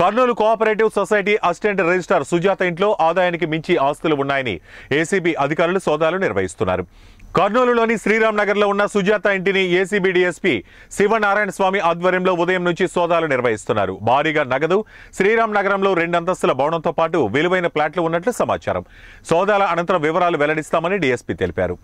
Kurnool cooperative society assistant registrar Sujatha ఇంట్లో ఆదాయానికి మించి ఆస్తులు ఉన్నాయని ఏసీబీ అధికారులు సోదాలు నిర్వహిస్తున్నారు కర్నూలులోని శ్రీరామ్ నగర్లో ఉన్న సుజాత ఇంటిని ఏసీబీ డీఎస్పీ శివనారాయణ స్వామి ఆధ్వర్యంలో ఉదయం నుంచి సోదాలు నిర్వహిస్తున్నారు భారీగా నగదు శ్రీరామ్ నగరంలో రెండంతస్తుల భవనంతో పాటు విలువైన ప్లాట్లు ఉన్నట్లు సమాచారం సోదాల అనంతరం వివరాలు వెల్లడిస్తామని డీఎస్పీ తెలిపారు